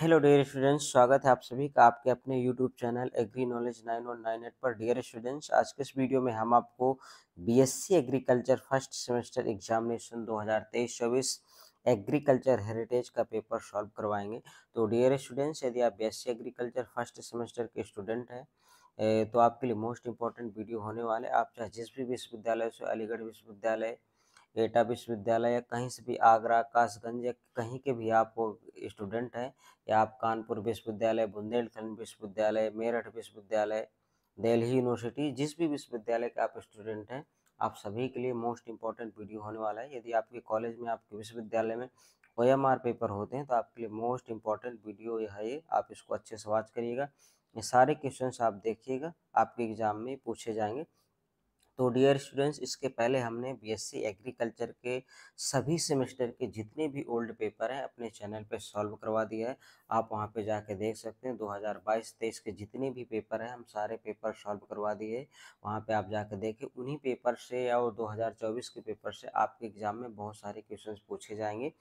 hello dear students स्वागत है आप सभी का आपके अपने YouTube channel agri knowledge nine one nine eight पर डियर स्टूडेंट्स आज के इस वीडियो में हम आपको BSc agriculture first semester examination 2023-24 agriculture heritage का पेपर सॉल्व करवाएंगे तो डियर स्टूडेंट्स यदि आप बीएससी एग्रीकल्चर फर्स्ट सेमेस्टर के स्टूडेंट हैं तो आपके लिए मोस्ट इंपॉर्टेंट वीडियो होने वाले आप चाहे जिस भी विश्वविद्यालय से अलीगढ़ विश्वविद्यालय एटा विश्वविद्यालय या कहीं से भी आगरा कासगंज या कहीं के भी आप स्टूडेंट हैं या आप कानपुर विश्वविद्यालय बुंदेलखंड विश्वविद्यालय मेरठ विश्वविद्यालय दिल्ली यूनिवर्सिटी जिस भी विश्वविद्यालय के आप स्टूडेंट हैं आप सभी के लिए मोस्ट इम्पॉर्टेंट वीडियो होने वाला है यदि आपके कॉलेज में आपके विश्वविद्यालय में ओ एम आर पेपर होते हैं तो आपके लिए मोस्ट इम्पॉर्टेंट वीडियो यह है ये आप इसको अच्छे से वॉच करिएगा ये सारे क्वेश्चन आप देखिएगा आपके एग्ज़ाम में पूछे जाएंगे तो डियर स्टूडेंट्स इसके पहले हमने बीएससी एग्रीकल्चर के सभी सेमेस्टर के जितने भी ओल्ड पेपर हैं अपने चैनल पे सॉल्व करवा दिया है आप वहाँ पे जाके देख सकते हैं 2022-23 के जितने भी पेपर हैं हम सारे पेपर सॉल्व करवा दिए वहाँ पे आप जाके देखें उन्हीं पेपर से या और 2024 के पेपर से आपके एग्ज़ाम में बहुत सारे क्वेश्चन पूछे जाएंगे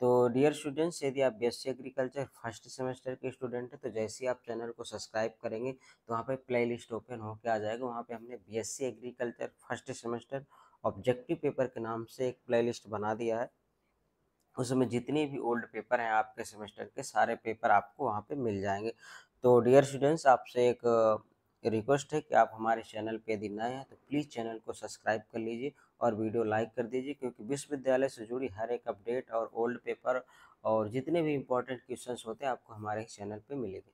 तो डियर स्टूडेंट्स यदि आप बीएससी एग्रीकल्चर फर्स्ट सेमेस्टर के स्टूडेंट हैं तो जैसे ही आप चैनल को सब्सक्राइब करेंगे तो वहाँ पे प्ले लिस्ट ओपन होकर आ जाएगा वहाँ पे हमने BSc agriculture first semester objective paper के नाम से एक प्ले लिस्ट बना दिया है उसमें जितने भी ओल्ड पेपर हैं आपके सेमेस्टर के सारे पेपर आपको वहाँ पर मिल जाएंगे तो डियर स्टूडेंट्स आपसे एक रिक्वेस्ट है कि आप हमारे चैनल पर यदि नए हैं तो प्लीज़ चैनल को सब्सक्राइब कर लीजिए और वीडियो लाइक कर दीजिए क्योंकि विश्वविद्यालय से जुड़ी हर एक अपडेट और ओल्ड पेपर और जितने भी इम्पोर्टेंट क्वेश्चन होते हैं आपको हमारे चैनल पर मिलेंगे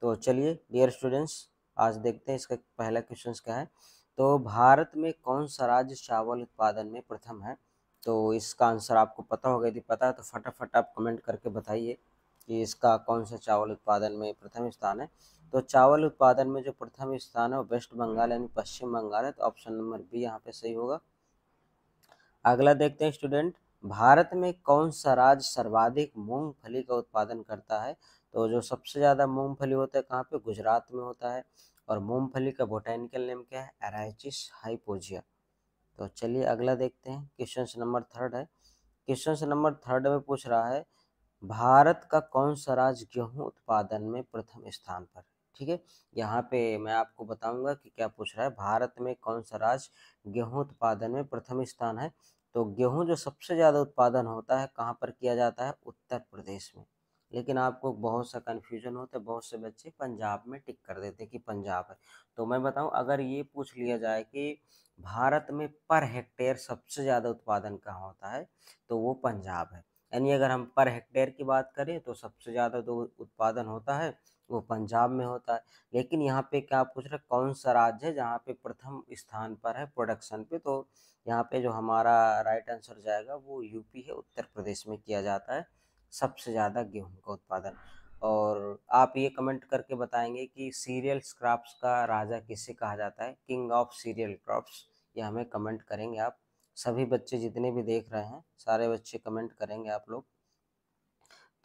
तो चलिए डियर स्टूडेंट्स आज देखते हैं इसका पहला क्वेश्चन क्या है तो भारत में कौन सा राज्य चावल उत्पादन में प्रथम है तो इसका आंसर आपको पता होगा यदि पता है तो फटाफट आप कमेंट करके बताइए कि इसका कौन सा चावल उत्पादन में प्रथम स्थान है तो चावल उत्पादन में जो प्रथम स्थान है वो वेस्ट बंगाल यानी पश्चिम बंगाल है तो ऑप्शन नंबर बी यहाँ पे सही होगा अगला देखते हैं स्टूडेंट भारत में कौन सा राज्य सर्वाधिक मूंगफली का उत्पादन करता है तो जो सबसे ज़्यादा मूंगफली होता है कहाँ पे गुजरात में होता है और मूंगफली का बोटेनिकल नेम क्या है एराइचिस हाइपोजिया तो चलिए अगला देखते हैं क्वेश्चन नंबर थर्ड है क्वेश्चन नंबर थर्ड में पूछ रहा है भारत का कौन सा राज्य गेहूं उत्पादन में प्रथम स्थान पर ठीक है यहाँ पे मैं आपको बताऊंगा कि क्या पूछ रहा है भारत में कौन सा राज्य गेहूं उत्पादन में प्रथम स्थान है तो गेहूं जो सबसे ज़्यादा उत्पादन होता है कहाँ पर किया जाता है उत्तर प्रदेश में लेकिन आपको बहुत सा कन्फ्यूजन होता है बहुत से बच्चे पंजाब में टिक कर देते कि पंजाब है तो मैं बताऊँ अगर ये पूछ लिया जाए कि भारत में पर हेक्टेयर सबसे ज़्यादा उत्पादन कहाँ होता है तो वो पंजाब है यानी अगर हम पर हेक्टेयर की बात करें तो सबसे ज़्यादा जो तो उत्पादन होता है वो पंजाब में होता है लेकिन यहाँ पे क्या आप पूछ रहे कौन सा राज्य है जहाँ पे प्रथम स्थान पर है प्रोडक्शन पे तो यहाँ पे जो हमारा राइट आंसर जाएगा वो यूपी है उत्तर प्रदेश में किया जाता है सबसे ज़्यादा गेहूँ का उत्पादन और आप ये कमेंट करके बताएंगे कि सीरियल क्रॉप्स का राजा किसे कहा जाता है किंग ऑफ सीरियल क्रॉप्स ये हमें कमेंट करेंगे आप सभी बच्चे जितने भी देख रहे हैं सारे बच्चे कमेंट करेंगे आप लोग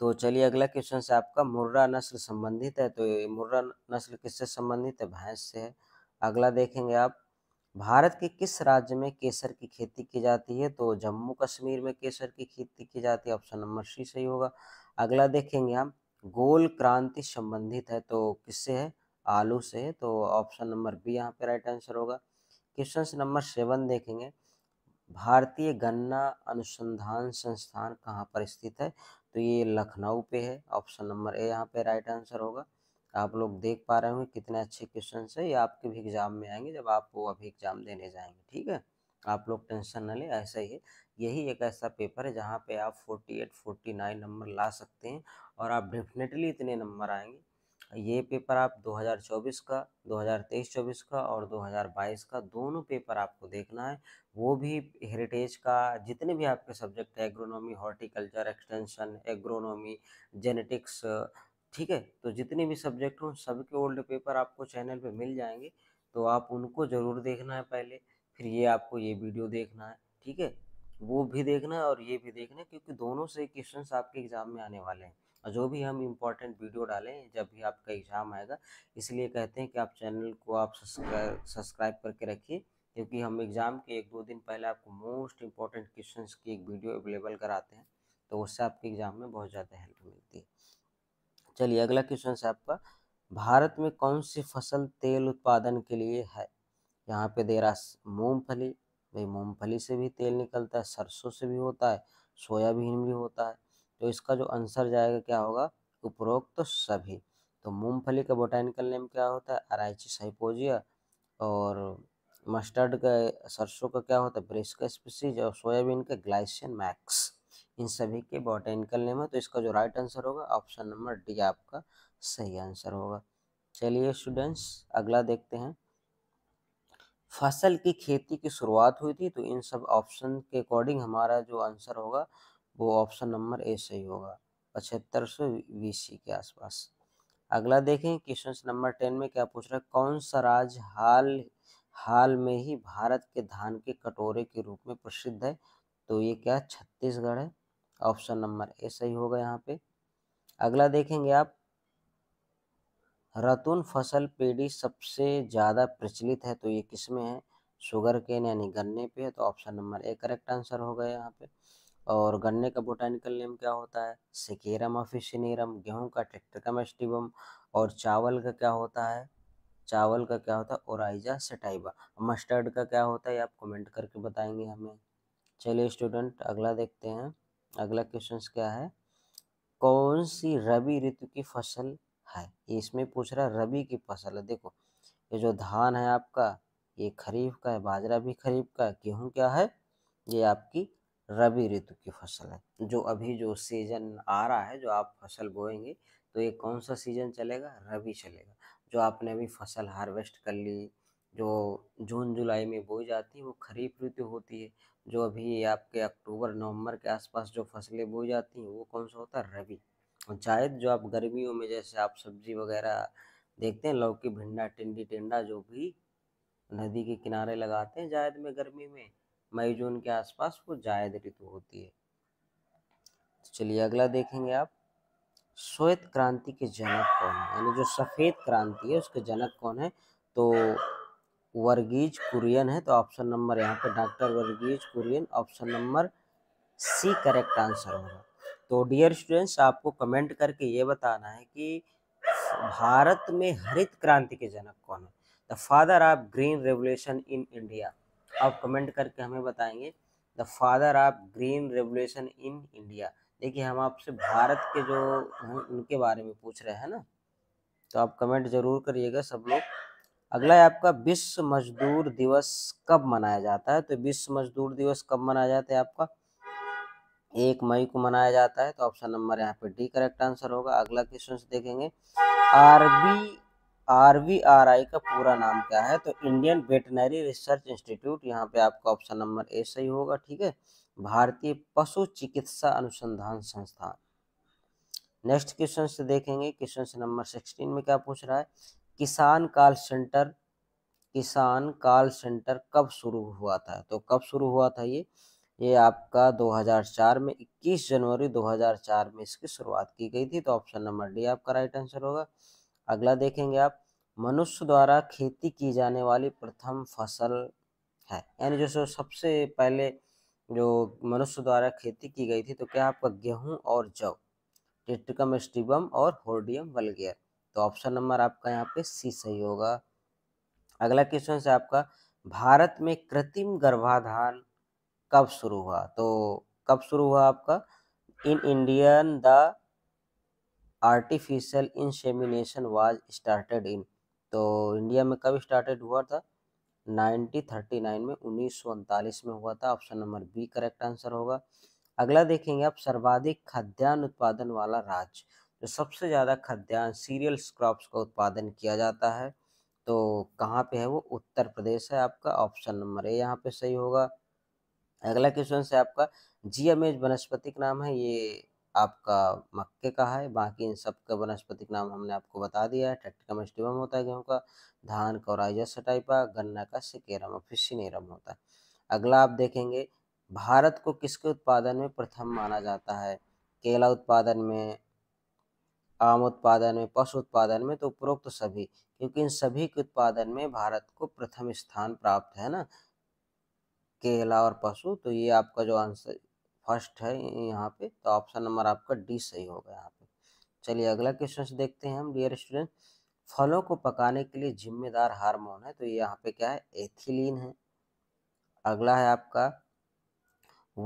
तो चलिए अगला क्वेश्चन से आपका मुर्रा नस्ल संबंधित है तो मुर्रा नस्ल किससे संबंधित है भैंस से है अगला देखेंगे आप भारत के किस राज्य में केसर की खेती की जाती है तो जम्मू कश्मीर में केसर की खेती की जाती है ऑप्शन नंबर सी सही होगा अगला देखेंगे आप गोल क्रांति संबंधित है तो किससे है आलू से है तो ऑप्शन नंबर बी यहाँ पे राइट आंसर होगा क्वेश्चन नंबर सेवन देखेंगे भारतीय गन्ना अनुसंधान संस्थान कहाँ पर स्थित है तो ये लखनऊ पे है ऑप्शन नंबर ए यहाँ पे राइट आंसर होगा आप लोग देख पा रहे होंगे कितने अच्छे क्वेश्चन है ये आपके भी एग्जाम में आएंगे जब आप वो अभी एग्जाम देने जाएंगे ठीक है आप लोग टेंशन ना लें ऐसा ही है यही एक ऐसा पेपर है जहाँ पे आप 48, 49 नंबर ला सकते हैं और आप डेफिनेटली इतने नंबर आएंगे ये पेपर आप 2024 का 2023-24 का और 2022 का दोनों पेपर आपको देखना है वो भी हेरिटेज का जितने भी आपके सब्जेक्ट है agronomy horticulture extension agronomy genetics ठीक है तो जितने भी सब्जेक्ट हों सबके ओल्ड पेपर आपको चैनल पे मिल जाएंगे तो आप उनको ज़रूर देखना है पहले फिर ये आपको ये वीडियो देखना है ठीक है वो भी देखना है और ये भी देखना है क्योंकि दोनों से क्वेश्चन आपके एग्ज़ाम में आने वाले हैं और जो भी हम इम्पोर्टेंट वीडियो डालें जब भी आपका एग्ज़ाम आएगा इसलिए कहते हैं कि आप चैनल को आप सब्सक्राइब करके रखिए क्योंकि हम एग्ज़ाम के एक दो दिन पहले आपको मोस्ट इम्पॉर्टेंट क्वेश्चन की एक वीडियो अवेलेबल कराते हैं तो उससे आपके एग्ज़ाम में बहुत ज़्यादा हेल्प मिलती है चलिए अगला क्वेश्चन है आपका भारत में कौन सी फसल तेल उत्पादन के लिए है यहाँ पे दे रहा मूँगफली भाई मूँगफली से भी तेल निकलता है सरसों से भी होता है सोयाबीन भी होता है तो इसका जो आंसर जाएगा क्या होगा उपरोक्त तो सभी तो मूंगफली का बोटानिकल नेम क्या होता है अराइचिस हाइपोजिया और मस्टर्ड का सरसों का क्या होता है ब्रिस्का स्पीसीज और सोयाबीन का ग्लाइसियन मैक्स इन सभी के बॉटेनिकल नेम है तो इसका जो राइट आंसर होगा ऑप्शन नंबर डी आपका सही आंसर होगा चलिए स्टूडेंट्स अगला देखते हैं फसल की खेती की शुरुआत हुई थी तो इन सब ऑप्शन के अकॉर्डिंग हमारा जो आंसर होगा वो ऑप्शन नंबर ए सही होगा पचहत्तर सौ बीस के आसपास अगला देखें क्वेश्चन नंबर टेन में क्या पूछ रहा है कौन सा राज्य हाल हाल में ही भारत के धान के कटोरे के रूप में प्रसिद्ध है तो ये क्या छत्तीसगढ़ है ऑप्शन नंबर ए सही होगा यहाँ पे अगला देखेंगे आप रतुन फसल पेड़ी सबसे ज़्यादा प्रचलित है तो ये किसमें है शुगर केन यानी गन्ने पे है तो option number A correct answer होगा यहाँ पे और गन्ने का बोटानिकल नेम क्या होता है सिकेरम ऑफिशनीरम गेहूं का ट्रैक्टरकम एस्टिबम और चावल का क्या होता है चावल का क्या होता है ओराइजा सटाइबा मस्टर्ड का क्या होता है आप कमेंट करके बताएंगे हमें चलिए स्टूडेंट अगला देखते हैं अगला क्वेश्चन क्या है कौन सी रबी ऋतु की फसल है इसमें पूछ रहा रबी की फसल है देखो ये जो धान है आपका ये खरीफ का है बाजरा भी खरीफ का है गेहूँ क्या है ये आपकी रबी ऋतु की फसल है जो अभी जो सीजन आ रहा है जो आप फसल बोएंगे तो ये कौन सा सीजन चलेगा रबी चलेगा जो आपने अभी फसल हार्वेस्ट कर ली जो जून जुलाई में बोई जाती है वो खरीफ ऋतु होती है जो अभी आपके अक्टूबर नवंबर के आसपास जो फसलें बोई जाती हैं वो कौन सा होता है रबी और जायद जो आप गर्मियों में जैसे आप सब्जी वगैरह देखते हैं लौकी भिंडा टिंडी टिंडा जो भी नदी के किनारे लगाते हैं जायद में गर्मी में मई जून के आसपास वो जायद ऋतु होती है तो चलिए अगला देखेंगे आप श्वेत क्रांति के जनक कौन है यानी जो सफ़ेद क्रांति है उसके जनक कौन है तो वर्गीज कुरियन है तो ऑप्शन नंबर यहाँ पे doctor Verghese Kurien option number C correct answer होगा तो डियर स्टूडेंट्स आपको कमेंट करके ये बताना है कि भारत में हरित क्रांति के जनक कौन है द तो father of green revolution in India आप कमेंट करके हमें बताएंगे the father of green revolution in India देखिए हम आपसे भारत के जो हैं उनके बारे में पूछ रहे हैं ना तो आप कमेंट जरूर करिएगा सब लोग अगला है आपका विश्व मजदूर दिवस कब मनाया जाता है तो विश्व मजदूर दिवस कब मनाया जाता है आपका एक मई को मनाया जाता है तो ऑप्शन नंबर यहाँ पे डी करेक्ट आंसर होगा अगला क्वेश्चन देखेंगे आरबी आरवीआरआई का पूरा नाम क्या है तो इंडियन वेटनरी रिसर्च इंस्टीट्यूट यहाँ पे आपका ऑप्शन नंबर ए सही होगा ठीक है भारतीय पशु चिकित्सा अनुसंधान संस्थान नेक्स्ट क्वेश्चन से देखेंगे क्वेश्चन नंबर सिक्सटीन में क्या पूछ रहा है Kisan call centre Kisan call centre कब शुरू हुआ था तो कब शुरू हुआ था ये ये आपका 2004 में 21 जनवरी 2004 में इसकी शुरुआत की गई थी तो ऑप्शन नंबर डी आपका राइट आंसर होगा अगला देखेंगे आप मनुष्य द्वारा खेती की जाने वाली प्रथम फसल है यानी जो सबसे पहले जो मनुष्य द्वारा खेती की गई थी तो क्या आपका गेहूं और जव टेट्रिकम स्टिबम और होर्डियम वलगेयर तो ऑप्शन नंबर आपका यहाँ पे सी सही होगा अगला क्वेश्चन है आपका भारत में कृत्रिम गर्भाधान कब शुरू हुआ तो कब शुरू हुआ आपका in Indian the artificial insemination was started in तो इंडिया में कब स्टार्टेड हुआ था 1939 में उन्नीस में हुआ था option number B correct answer होगा अगला देखेंगे आप सर्वाधिक खाद्यान्न उत्पादन वाला राज्य जो सबसे ज़्यादा खाद्यान्न सीरियल्स क्रॉप्स का उत्पादन किया जाता है तो कहाँ पे है वो उत्तर प्रदेश है आपका ऑप्शन नंबर ए यहाँ पे सही होगा अगला क्वेश्चन से आपका जियामेज वनस्पति का नाम है ये आपका मक्के का है बाकी इन सब का वनस्पतिक नाम हमने आपको बता दिया है ट्रैक्टिकमस्टिवम होता है गेहूँ का धान का ओराइजस टाइपा गन्ना का सिकेरम और फिशिनेरम होता है अगला आप देखेंगे भारत को किसके उत्पादन में प्रथम माना जाता है केला उत्पादन में आम उत्पादन में पशु उत्पादन में तो उपरोक्त तो सभी क्योंकि इन सभी के उत्पादन में भारत को प्रथम स्थान प्राप्त है ना केला और पशु तो ये आपका जो आंसर फर्स्ट है यहाँ पे तो ऑप्शन नंबर आपका डी सही होगा यहाँ पे चलिए अगला क्वेश्चन देखते हैं हम डियर स्टूडेंट फलों को पकाने के लिए जिम्मेदार हार्मोन है तो यहाँ पे क्या है एथिलीन है अगला है आपका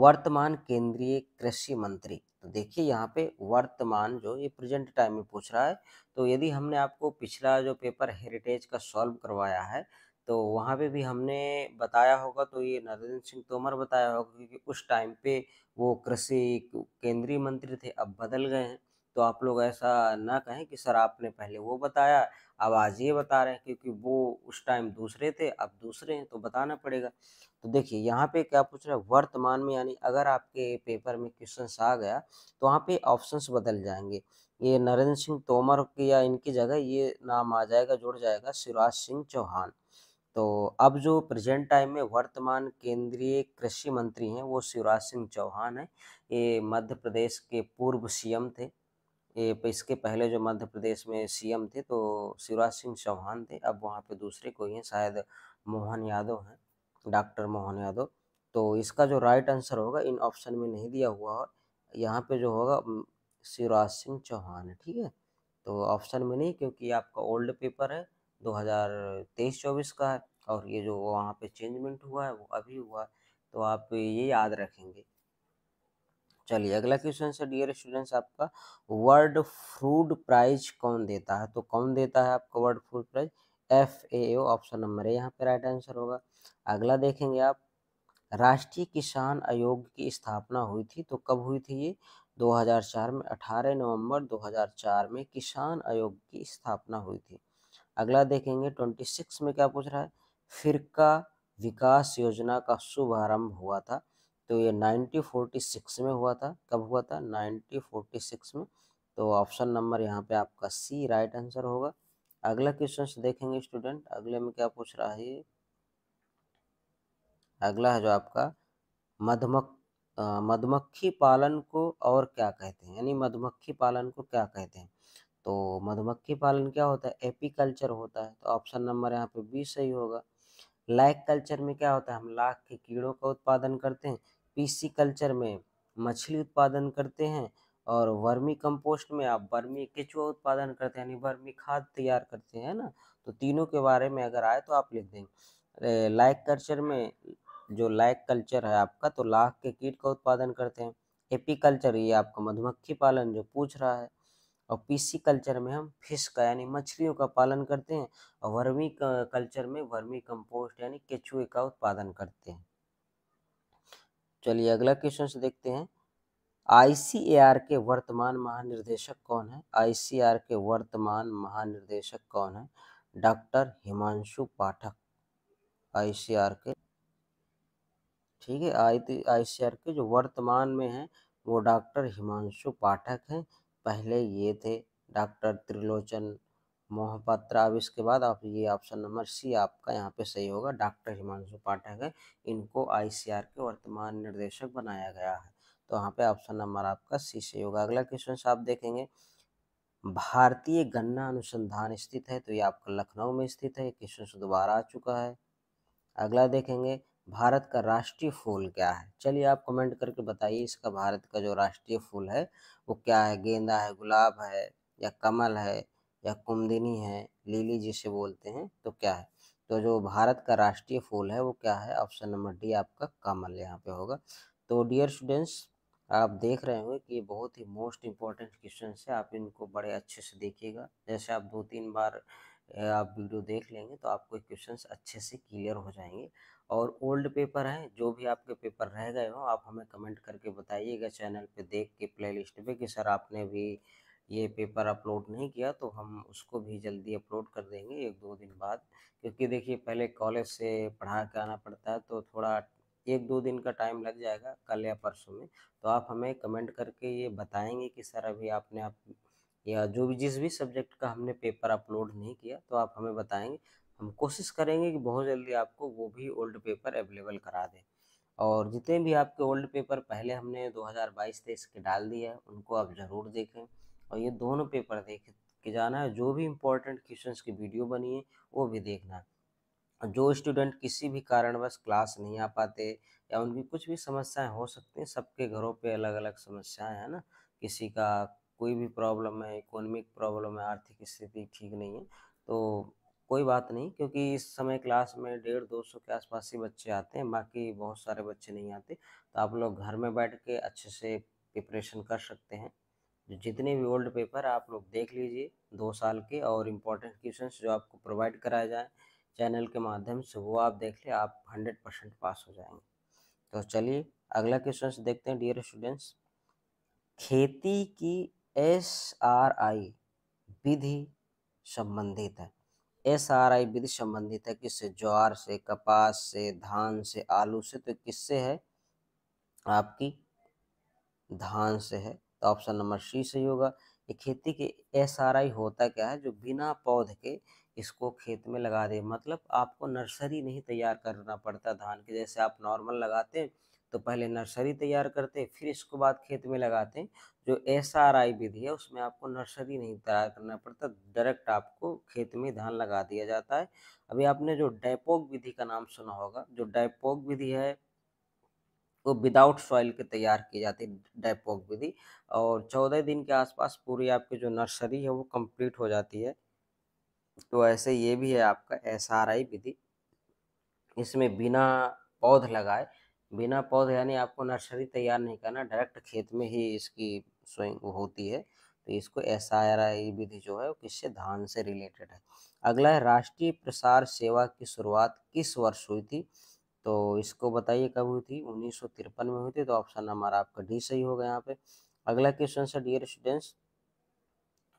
वर्तमान केंद्रीय कृषि मंत्री तो देखिए यहाँ पे वर्तमान जो ये प्रेजेंट टाइम में पूछ रहा है तो यदि हमने आपको पिछला जो पेपर हेरिटेज का सॉल्व करवाया है तो वहाँ पे भी हमने बताया होगा तो ये नरेंद्र सिंह तोमर बताया होगा क्योंकि उस टाइम पे वो कृषि केंद्रीय मंत्री थे अब बदल गए हैं तो आप लोग ऐसा ना कहें कि सर आपने पहले वो बताया अब आज ये बता रहे हैं क्योंकि वो उस टाइम दूसरे थे अब दूसरे हैं तो बताना पड़ेगा तो देखिए यहाँ पे क्या पूछ रहा है वर्तमान में यानी अगर आपके पेपर में क्वेश्चन आ गया तो वहाँ पे ऑप्शंस बदल जाएंगे ये नरेंद्र सिंह तोमर की या इनकी जगह ये नाम आ जाएगा जुड़ जाएगा शिवराज सिंह चौहान तो अब जो प्रेजेंट टाइम में वर्तमान केंद्रीय कृषि मंत्री हैं वो शिवराज सिंह चौहान हैं ये मध्य प्रदेश के पूर्व सीएम थे ये इसके पहले जो मध्य प्रदेश में सीएम थे तो शिवराज सिंह चौहान थे अब वहाँ पे दूसरे कोई हैं शायद मोहन यादव हैं डॉक्टर मोहन यादव तो इसका जो राइट आंसर होगा इन ऑप्शन में नहीं दिया हुआ है यहाँ पर जो होगा शिवराज सिंह चौहान है ठीक है तो ऑप्शन में नहीं क्योंकि आपका ओल्ड पेपर है 2023-24 का है और ये जो वहाँ पे चेंजमेंट हुआ है वो अभी हुआ है तो आप ये याद रखेंगे चलिए अगला क्वेश्चन सर डियर स्टूडेंट्स आपका वर्ल्ड फ्रूड प्राइज कौन देता है तो कौन देता है आपका world food prize F A option number है यहाँ पे राइट आंसर होगा अगला देखेंगे आप राष्ट्रीय किसान आयोग की स्थापना हुई थी तो कब हुई थी ये 2004 में 18 नवंबर 2004 में किसान आयोग की स्थापना हुई थी अगला देखेंगे ट्वेंटी सिक्स में क्या पूछ रहा है फिरका विकास योजना का शुभारंभ हुआ था तो ये 1946 में हुआ था कब हुआ था 1946 में तो ऑप्शन नंबर यहाँ पे आपका सी राइट आंसर होगा अगला क्वेश्चन देखेंगे स्टूडेंट अगले में क्या पूछ रहा है अगला है जो आपका मधुमक्ख मधुमक्खी पालन को और क्या कहते हैं यानी मधुमक्खी पालन को क्या कहते हैं तो मधुमक्खी पालन क्या होता है एपी कल्चर होता है तो ऑप्शन नंबर यहाँ पे बी सही होगा लाइक कल्चर में क्या होता है हम लाख के कीड़ों का उत्पादन करते हैं पीसी कल्चर में मछली उत्पादन करते हैं और वर्मी कंपोस्ट में आप वर्मी केचुआ उत्पादन करते हैं यानी वर्मी खाद तैयार करते हैं ना तो तीनों के बारे में अगर आए तो आप लिख देंगे लाइक कल्चर में जो लाइक कल्चर है आपका तो लाख के कीट का उत्पादन करते हैं एपी कल्चर ये आपका मधुमक्खी पालन जो पूछ रहा है और पीसी कल्चर में हम फिश का यानी मछलियों का पालन करते हैं और वर्मी कल्चर में वर्मी कंपोस्ट यानी केचुए का उत्पादन करते हैं चलिए अगला क्वेश्चन से देखते हैं आईसीएआर के वर्तमान महानिर्देशक कौन है आईसीआर के वर्तमान महानिर्देशक कौन है डॉक्टर हिमांशु पाठक आईसीआर के ठीक है आई आईसीआर के जो वर्तमान में हैं वो डॉक्टर हिमांशु पाठक हैं पहले ये थे डॉक्टर त्रिलोचन मोहपात्रा अब इसके बाद आप ये ऑप्शन नंबर सी आपका यहाँ पे सही होगा डॉक्टर हिमांशु पाठक है इनको आईसीआर के वर्तमान निर्देशक बनाया गया है तो यहाँ पे ऑप्शन नंबर आपका सी सही होगा अगला क्वेश्चन आप देखेंगे भारतीय गन्ना अनुसंधान स्थित है तो ये आपका लखनऊ में स्थित है क्वेश्चन दोबारा आ चुका है अगला देखेंगे भारत का राष्ट्रीय फूल क्या है चलिए आप कमेंट करके बताइए इसका भारत का जो राष्ट्रीय फूल है वो क्या है गेंदा है गुलाब है या कमल है या कुमदिनी है लीली जिसे बोलते हैं तो क्या है तो जो भारत का राष्ट्रीय फूल है वो क्या है ऑप्शन नंबर डी आपका कमल यहाँ पे होगा तो डियर स्टूडेंट्स आप देख रहे होंगे कि ये बहुत ही मोस्ट इम्पॉर्टेंट क्वेश्चन है आप इनको बड़े अच्छे से देखिएगा जैसे आप दो तीन बार आप वीडियो देख लेंगे तो आपको क्वेश्चन अच्छे से क्लियर हो जाएंगे और ओल्ड पेपर है जो भी आपके पेपर रह गए हो आप हमें कमेंट करके बताइएगा चैनल पे देख के प्लेलिस्ट पे कि सर आपने भी ये पेपर अपलोड नहीं किया तो हम उसको भी जल्दी अपलोड कर देंगे एक दो दिन बाद क्योंकि देखिए पहले कॉलेज से पढ़ा के आना पड़ता है तो थोड़ा एक दो दिन का टाइम लग जाएगा कल या परसों में तो आप हमें कमेंट करके ये बताएंगे कि सर अभी आपने आप या जो भी जिस भी सब्जेक्ट का हमने पेपर अपलोड नहीं किया तो आप हमें बताएंगे हम कोशिश करेंगे कि बहुत जल्दी आपको वो भी ओल्ड पेपर अवेलेबल करा दें और जितने भी आपके ओल्ड पेपर पहले हमने 2022-23 के डाल दिए हैं उनको आप ज़रूर देखें और ये दोनों पेपर देख के जाना है जो भी इम्पोर्टेंट क्वेश्चन की वीडियो बनी है वो भी देखना है जो स्टूडेंट किसी भी कारणवश क्लास नहीं आ पाते या उनकी कुछ भी समस्याएं हो सकती हैं सबके घरों पे अलग अलग समस्याएं हैं ना किसी का कोई भी प्रॉब्लम है इकोनॉमिक प्रॉब्लम है आर्थिक स्थिति ठीक नहीं है तो कोई बात नहीं क्योंकि इस समय क्लास में डेढ़ दो सौ के आसपास ही बच्चे आते हैं बाकी बहुत सारे बच्चे नहीं आते तो आप लोग घर में बैठ के अच्छे से प्रिपरेशन कर सकते हैं जितने भी ओल्ड पेपर आप लोग देख लीजिए दो साल के और इम्पोर्टेंट क्वेश्चन जो आपको प्रोवाइड कराए जाए चैनल के माध्यम से वो आप देख लें आप हंड्रेड परसेंट पास हो जाएंगे तो चलिए अगला क्वेश्चन देखते हैं डियर स्टूडेंट्स खेती की एस आर आई विधि संबंधित है एस आर आई विधि संबंधित है किससे ज्वार से कपास से धान से आलू से तो किससे है आपकी धान से है तो ऑप्शन नंबर सी सही होगा ये खेती के एस आर आई होता क्या है जो बिना पौध के इसको खेत में लगा दे मतलब आपको नर्सरी नहीं तैयार करना पड़ता धान के जैसे आप नॉर्मल लगाते हैं तो पहले नर्सरी तैयार करते फिर इसको बाद खेत में लगाते हैं जो एस आर आई विधि है उसमें आपको नर्सरी नहीं तैयार करना पड़ता डायरेक्ट आपको खेत में धान लगा दिया जाता है अभी आपने जो डेपोक विधि का नाम सुना होगा जो डायपोग विधि है वो विदाउट सॉइल के तैयार की जाती है डेपोक विधि और चौदह दिन के आसपास पूरी आपकी जो नर्सरी है वो कम्प्लीट हो जाती है तो ऐसे ये भी है आपका एस आर आई विधि इसमें बिना पौध लगाए बिना पौधे यानी आपको नर्सरी तैयार नहीं करना डायरेक्ट खेत में ही इसकी स्वयं होती है तो इसको एस आई विधि जो है वो किससे धान से रिलेटेड है अगला है राष्ट्रीय प्रसार सेवा की शुरुआत किस वर्ष हुई थी तो इसको बताइए कब हुई थी उन्नीस में हुई थी तो ऑप्शन हमारा आपका डी सही होगा यहाँ पे अगला क्वेश्चन है डियर स्टूडेंट्स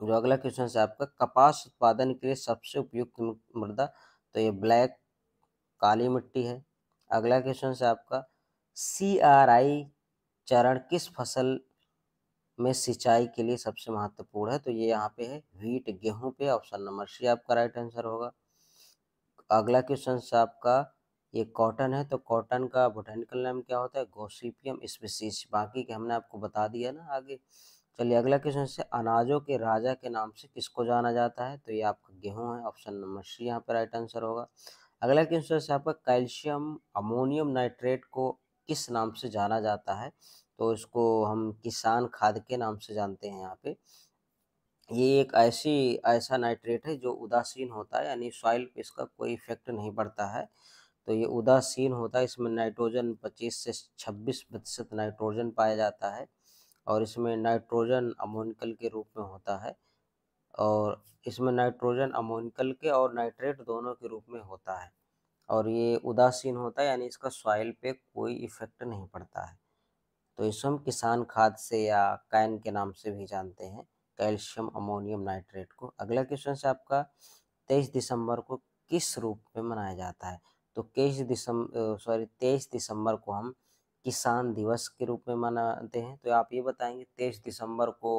जो अगला क्वेश्चन है आपका कपास उत्पादन के लिए सबसे उपयुक्त मृदा तो ये ब्लैक काली मिट्टी है अगला क्वेश्चन है आपका सी आर आई चरण किस फसल में सिंचाई के लिए सबसे महत्वपूर्ण है तो ये यहाँ पे है व्हीट गेहूं पे ऑप्शन नंबर सी आपका राइट आंसर होगा अगला क्वेश्चन आपका ये कॉटन है तो कॉटन का बोटेनिकल नाम क्या होता है गोसिपियम स्पेसिस बाकी के हमने आपको बता दिया ना आगे चलिए अगला क्वेश्चन से अनाजों के राजा के नाम से किसको जाना जाता है तो ये आपका गेहूं है ऑप्शन नंबर सी यहाँ पर राइट आंसर होगा अगला क्वेश्चन से आपका कैल्शियम अमोनियम नाइट्रेट को किस नाम से जाना जाता है तो इसको हम किसान खाद के नाम से जानते हैं यहाँ पे ये एक ऐसी ऐसा नाइट्रेट है जो उदासीन होता है यानी सॉइल पे इसका कोई इफेक्ट नहीं पड़ता है तो ये उदासीन होता है इसमें नाइट्रोजन 25 से 26 प्रतिशत नाइट्रोजन पाया जाता है और इसमें नाइट्रोजन अमोनिकल के रूप में होता है और इसमें नाइट्रोजन अमोनिकल के और नाइट्रेट दोनों के रूप में होता है और ये उदासीन होता है यानी इसका सॉइल पे कोई इफेक्ट नहीं पड़ता है तो इसको हम किसान खाद से या कैन के नाम से भी जानते हैं कैल्शियम अमोनियम नाइट्रेट को अगला क्वेश्चन से आपका तेईस दिसंबर को किस रूप में मनाया जाता है तो तेईस दिसंबर सॉरी तेईस दिसंबर को हम किसान दिवस के रूप में मनाते हैं तो आप ये बताएंगे तेईस दिसंबर को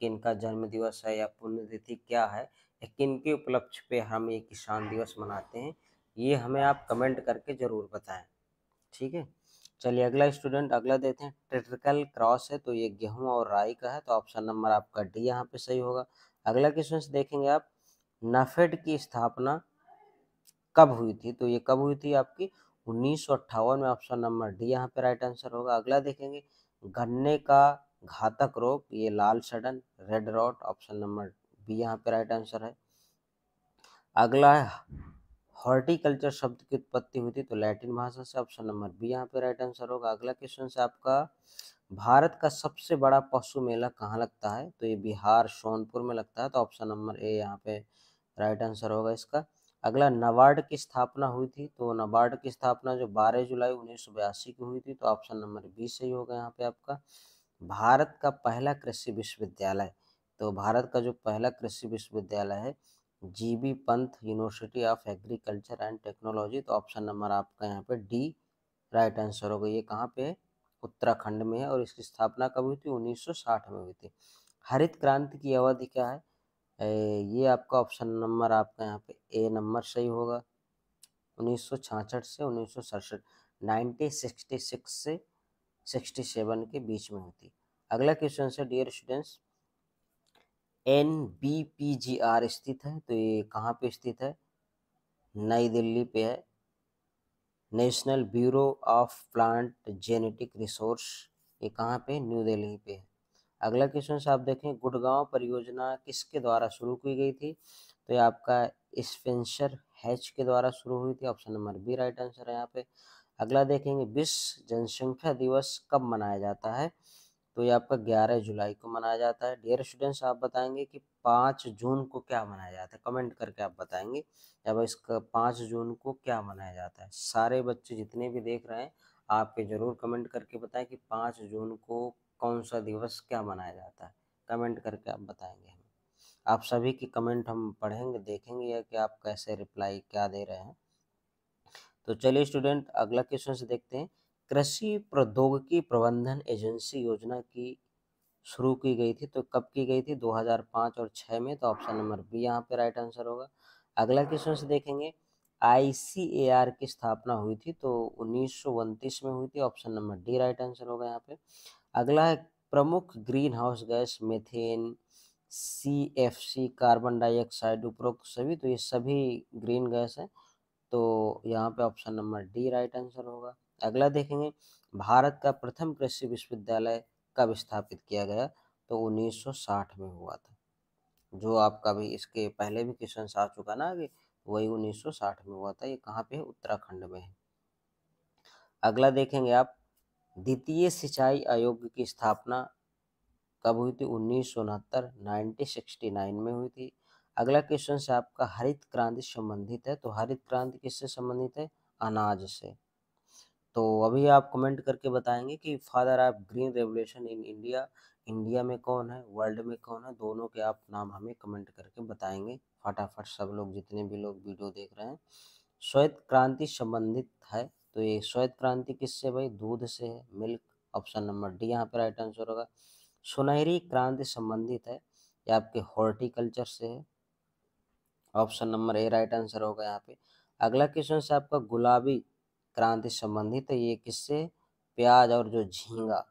किन का जन्म दिवस है या पुण्यतिथि क्या है या किन के उपलक्ष्य पे हम ये किसान दिवस मनाते हैं ये हमें आप कमेंट करके ज़रूर बताएं ठीक है चलिए अगला स्टूडेंट अगला देते हैं ट्रिटिकल क्रॉस है तो ये गेहूं और राई का है तो ऑप्शन नंबर आपका डी यहाँ पे सही होगा अगला क्वेश्चन देखेंगे आप नफेड की स्थापना कब हुई थी तो ये कब हुई थी आपकी उन्नीस में ऑप्शन नंबर डी यहाँ पे राइट आंसर होगा अगला देखेंगे गन्ने का घातक रोग ये लाल sudden red rot option number B यहाँ पे राइट आंसर है अगला है हॉर्टिकल्चर शब्द की उत्पत्ति हुई थी तो लैटिन भाषा से ऑप्शन नंबर बी यहाँ पे राइट आंसर होगा अगला क्वेश्चन से आपका भारत का सबसे बड़ा पशु मेला कहाँ लगता है तो ये बिहार सोनपुर में लगता है तो ऑप्शन नंबर ए यहाँ पे राइट आंसर होगा इसका अगला नबार्ड की स्थापना हुई थी तो नबार्ड की स्थापना जो 12 जुलाई उन्नीस की हुई थी तो ऑप्शन नंबर बी सही होगा यहाँ पे आपका भारत का पहला कृषि विश्वविद्यालय तो भारत का जो पहला कृषि विश्वविद्यालय है G B Pant university of agriculture and technology तो ऑप्शन नंबर आपका यहाँ पे डी राइट आंसर होगा ये कहाँ पे है उत्तराखंड में है और इसकी स्थापना कब हुई थी 1960 में हुई थी हरित क्रांति की अवधि क्या है ये आपका ऑप्शन नंबर आपका यहाँ पे ए नंबर सही होगा 1966 से उन्नीस सौ से 67 के बीच में थी अगला क्वेश्चन से dear students N B P G R स्थित है तो ये कहाँ पे स्थित है नई दिल्ली पे है national bureau of plant genetic resource ये कहाँ पे न्यू दिल्ली पे है अगला क्वेश्चन आप देखें गुड़गांव परियोजना किसके द्वारा शुरू की गई थी तो ये आपका स्पेंसर हैच के द्वारा शुरू हुई थी option number B right answer है यहाँ पे अगला देखेंगे विश्व जनसंख्या दिवस कब मनाया जाता है तो ये आपका ग्यारह जुलाई को मनाया जाता है डियर स्टूडेंट्स आप बताएंगे कि पाँच जून को क्या मनाया जाता है कमेंट करके आप बताएंगे जब इसका पाँच जून को क्या मनाया जाता है सारे बच्चे जितने भी देख रहे हैं आपके ज़रूर कमेंट करके बताएं कि पाँच जून को कौन सा दिवस क्या मनाया जाता है कमेंट करके आप बताएंगे आप सभी की कमेंट हम पढ़ेंगे देखेंगे कि आप कैसे रिप्लाई क्या दे रहे हैं तो चलिए स्टूडेंट अगला क्वेश्चन से देखते हैं कृषि प्रौद्योगिकी प्रबंधन एजेंसी योजना की शुरू की गई थी तो कब की गई थी 2005 और 6 में तो ऑप्शन नंबर बी यहाँ पे राइट आंसर होगा अगला क्वेश्चन से देखेंगे आई की स्थापना हुई थी तो उन्नीस में हुई थी option number D right answer होगा यहाँ पे अगला है प्रमुख greenhouse gas methane C F C carbon dioxide उपरोक्त सभी तो ये सभी ग्रीन गैस है तो यहाँ पे option number D right answer होगा अगला देखेंगे भारत का प्रथम कृषि विश्वविद्यालय कब स्थापित किया गया तो 1960 में हुआ था जो आपका भी इसके पहले भी क्वेश्चन आ चुका ना अभी वही 1960 में हुआ था ये कहाँ पे है उत्तराखंड में है अगला देखेंगे आप द्वितीय सिंचाई आयोग की स्थापना कब हुई थी उन्नीस सौ में हुई थी अगला क्वेश्चन से आपका हरित क्रांति संबंधित है तो हरित क्रांति किससे संबंधित है अनाज से तो अभी आप कमेंट करके बताएंगे कि father of green revolution in India India में कौन है वर्ल्ड में कौन है दोनों के आप नाम हमें कमेंट करके बताएंगे फटाफट सब लोग जितने भी लोग वीडियो देख रहे हैं श्वेत क्रांति संबंधित है तो ये श्वेत क्रांति किससे भाई दूध से है मिल्क ऑप्शन नंबर डी यहाँ पर राइट आंसर होगा सुनहरी क्रांति संबंधित है ये आपके हॉर्टिकल्चर से है option number A right answer होगा यहाँ पे अगला क्वेश्चन से आपका गुलाबी क्रांति संबंधित है ये किससे प्याज और जो झींगा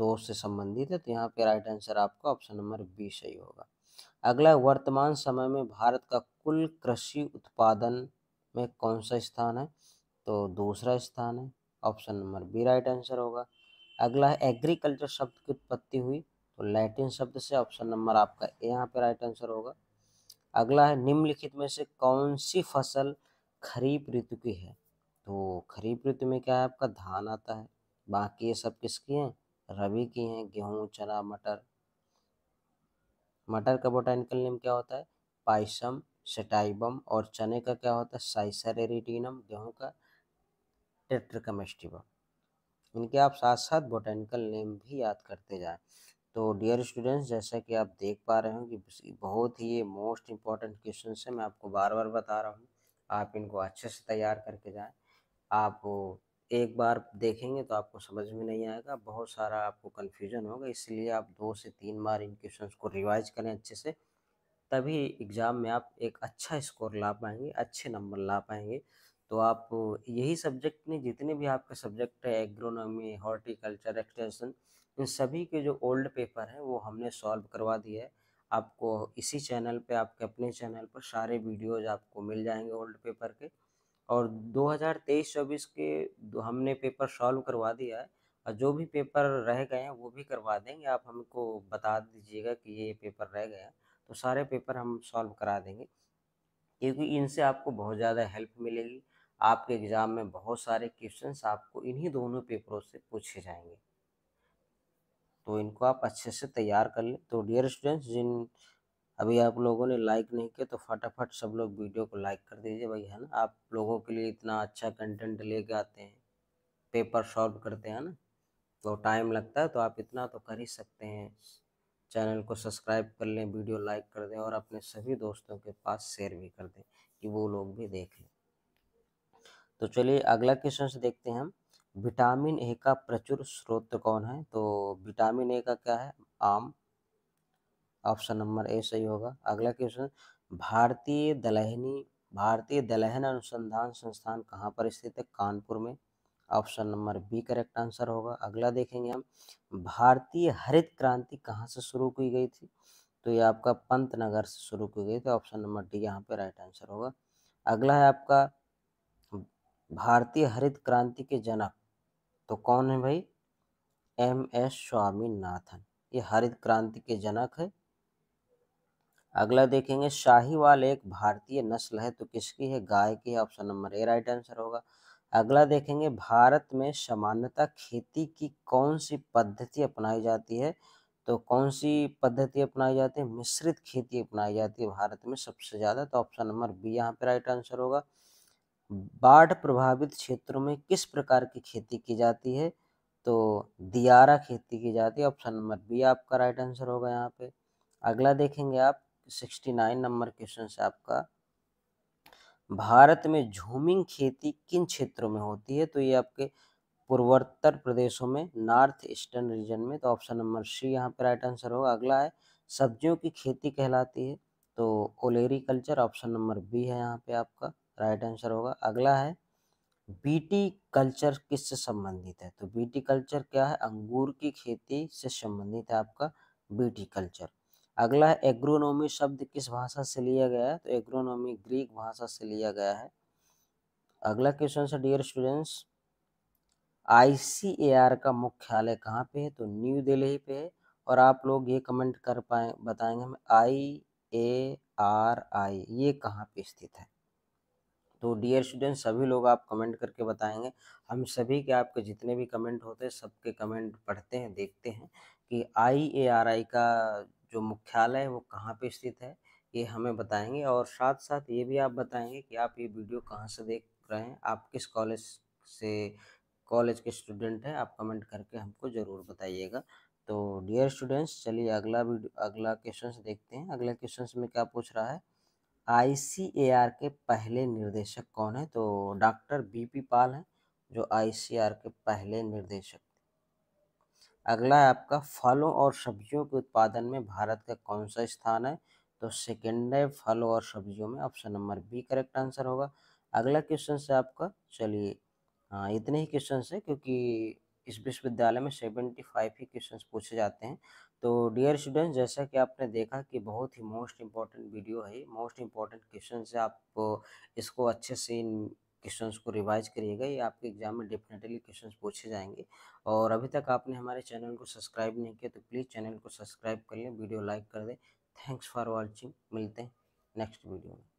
दो से संबंधित है तो यहाँ पे राइट आंसर आपका ऑप्शन नंबर बी सही होगा अगला वर्तमान समय में भारत का कुल कृषि उत्पादन में कौन सा स्थान है तो दूसरा स्थान है option number B right answer होगा अगला है एग्रीकल्चर शब्द की उत्पत्ति हुई तो लैटिन शब्द से ऑप्शन नंबर आपका ए यहाँ पे राइट आंसर होगा अगला है निम्नलिखित में से कौन सी फसल खरीफ ऋतु की है तो खरीफ ऋतु में क्या है आपका धान आता है बाकी ये सब किसकी हैं रबी की हैं गेहूँ चना मटर मटर का बोटानिकल नेम क्या होता है पाइसम सेटाइबम और चने का क्या होता है एरिटीनम गेहूँ का टेट्रकमेस्टिबम इनके आप साथ साथ बोटानिकल नेम भी याद करते जाए तो डियर स्टूडेंट्स जैसा कि आप देख पा रहे हो कि बहुत ही ये मोस्ट इम्पॉर्टेंट क्वेश्चन है मैं आपको बार बार बता रहा हूँ आप इनको अच्छे से तैयार करके जाएं आप एक बार देखेंगे तो आपको समझ में नहीं आएगा बहुत सारा आपको कन्फ्यूजन होगा इसलिए आप दो से तीन बार इन क्वेश्चन को रिवाइज करें अच्छे से तभी एग्ज़ाम में आप एक अच्छा स्कोर ला पाएंगे अच्छे नंबर ला पाएंगे तो आप यही सब्जेक्ट ने जितने भी आपके सब्जेक्ट है एग्रोनॉमी हॉर्टिकल्चर एक्सटेंशन इन सभी के जो ओल्ड पेपर हैं वो हमने सॉल्व करवा दिया है आपको इसी चैनल पे आपके अपने चैनल पर सारे वीडियोज आपको मिल जाएंगे ओल्ड पेपर के और 2023-24 के हमने पेपर सॉल्व करवा दिया है और जो भी पेपर रह गए हैं वो भी करवा देंगे आप हमको बता दीजिएगा कि ये पेपर रह गए हैं तो सारे पेपर हम सॉल्व करा देंगे क्योंकि इनसे आपको बहुत ज़्यादा हेल्प मिलेगी आपके एग्ज़ाम में बहुत सारे क्वेश्चंस आपको इन्हीं दोनों पेपरों से पूछे जाएंगे तो इनको आप अच्छे से तैयार कर लें तो डियर स्टूडेंट्स जिन अभी आप लोगों ने लाइक नहीं किया तो फटाफट सब लोग वीडियो को लाइक कर दीजिए भाई है ना आप लोगों के लिए इतना अच्छा कंटेंट लेके आते हैं पेपर सॉल्व करते हैं ना तो टाइम लगता है तो आप इतना तो कर ही सकते हैं चैनल को सब्सक्राइब कर लें वीडियो लाइक कर दें और अपने सभी दोस्तों के पास शेयर भी कर दें कि वो लोग भी देख लें तो चलिए अगला क्वेश्चन से देखते हैं हम विटामिन ए का प्रचुर स्रोत कौन है तो विटामिन ए का क्या है आम ऑप्शन नंबर ए सही होगा अगला क्वेश्चन भारतीय दलहनी भारतीय दलहन अनुसंधान संस्थान कहाँ पर स्थित है कानपुर में option number B correct answer होगा अगला देखेंगे हम भारतीय हरित क्रांति कहाँ से शुरू की गई थी तो ये आपका पंत नगर से शुरू की गई थी ऑप्शन नंबर डी यहाँ पे राइट आंसर होगा अगला है आपका भारतीय हरित क्रांति के जनक तो कौन है भाई एम एस स्वामीनाथन ये हरित क्रांति के जनक है अगला देखेंगे शाहीवाल एक भारतीय नस्ल है तो किसकी है गाय की है option number A right answer होगा अगला देखेंगे भारत में सामान्यतः खेती की कौन सी पद्धति अपनाई जाती है तो कौन सी पद्धति अपनाई जाती है मिश्रित खेती अपनाई जाती है भारत में सबसे ज़्यादा तो ऑप्शन नंबर बी यहाँ पे राइट आंसर होगा बाढ़ प्रभावित क्षेत्रों में किस प्रकार की खेती की जाती है तो दियारा खेती की जाती है ऑप्शन नंबर बी आपका राइट आंसर होगा यहाँ पे अगला देखेंगे आप सिक्सटी नाइन नंबर क्वेश्चन है आपका भारत में झूमिंग खेती किन क्षेत्रों में होती है तो ये आपके पूर्वोत्तर प्रदेशों में नॉर्थ ईस्टर्न रीजन में तो ऑप्शन नंबर सी यहाँ पर राइट आंसर होगा अगला है सब्जियों की खेती कहलाती है तो olericulture option number B है यहाँ पे आपका राइट आंसर होगा अगला है बीटी कल्चर किससे संबंधित है तो बीटी कल्चर क्या है अंगूर की खेती से संबंधित है आपका बीटी कल्चर अगला है एग्रोनॉमी शब्द किस भाषा से लिया गया है तो एग्रोनॉमी ग्रीक भाषा से लिया गया है अगला क्वेश्चन है डियर स्टूडेंट्स आईसीएआर का मुख्यालय कहाँ पे है तो न्यू दिल्ली पे है और आप लोग ये कमेंट कर पाए बताएंगे हमें आई ए आर आई ये कहाँ पे स्थित है तो डियर स्टूडेंट सभी लोग आप कमेंट करके बताएंगे हम सभी के आपके जितने भी कमेंट होते हैं सबके कमेंट पढ़ते हैं देखते हैं कि आई ए आर आई का जो मुख्यालय है वो कहाँ पे स्थित है ये हमें बताएंगे और साथ साथ ये भी आप बताएंगे कि आप ये वीडियो कहाँ से देख रहे हैं आप किस कॉलेज से कॉलेज के स्टूडेंट हैं आप कमेंट करके हमको ज़रूर बताइएगा तो डियर स्टूडेंट्स चलिए अगला वीडियो अगला क्वेश्चन देखते हैं अगला क्वेश्चन में क्या पूछ रहा है आई के पहले निर्देशक कौन है तो डॉक्टर पी पाल हैं जो आई के पहले निर्देशक अगला है आपका फलों और सब्जियों के उत्पादन में भारत का कौन सा स्थान है तो सेकेंड है फलों और सब्जियों में option number B correct answer होगा अगला क्वेश्चन से आपका चलिए हाँ इतने ही क्वेश्चन है क्योंकि इस विश्वविद्यालय में सेवेंटी फाइव ही क्वेश्चन पूछे जाते हैं तो डियर स्टूडेंट जैसा कि आपने देखा कि बहुत ही मोस्ट इम्पॉर्टेंट वीडियो है मोस्ट इम्पॉर्टेंट क्वेश्चन से आप इसको अच्छे से क्वेश्चंस को रिवाइज करिएगा ये आपके एग्जाम में डेफिनेटली क्वेश्चंस पूछे जाएंगे और अभी तक आपने हमारे चैनल को सब्सक्राइब नहीं किया तो प्लीज़ चैनल को सब्सक्राइब कर लें वीडियो लाइक कर दें थैंक्स फॉर वॉचिंग मिलते हैं नेक्स्ट वीडियो में